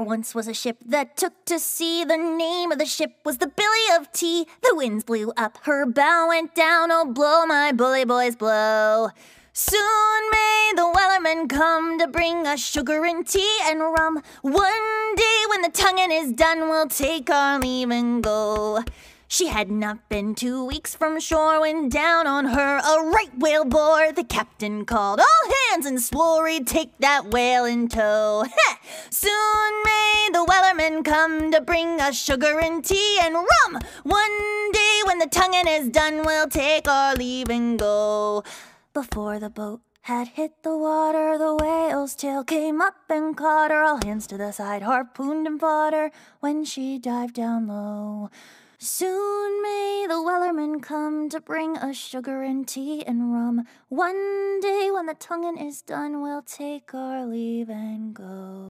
There once was a ship that took to sea. The name of the ship was the Billy of Tea. The winds blew up, her bow went down. Oh, blow, my bully boys, blow. Soon may the wellerman come to bring us sugar and tea and rum. One day when the tonguing is done, we'll take our leave and go. She had not been two weeks from shore when down on her a right whale bore. The captain called all hands and swore he'd take that whale in tow. Soon may the wellerman come to bring us sugar and tea and rum. One day when the tonguing is done, we'll take our leave and go. Before the boat had hit the water, the whale's tail came up and caught her. All hands to the side, harpooned and fought her when she dived down low. Soon may the wellerman come to bring us sugar and tea and rum. One day when the tonguing is done, we'll take our leave and go.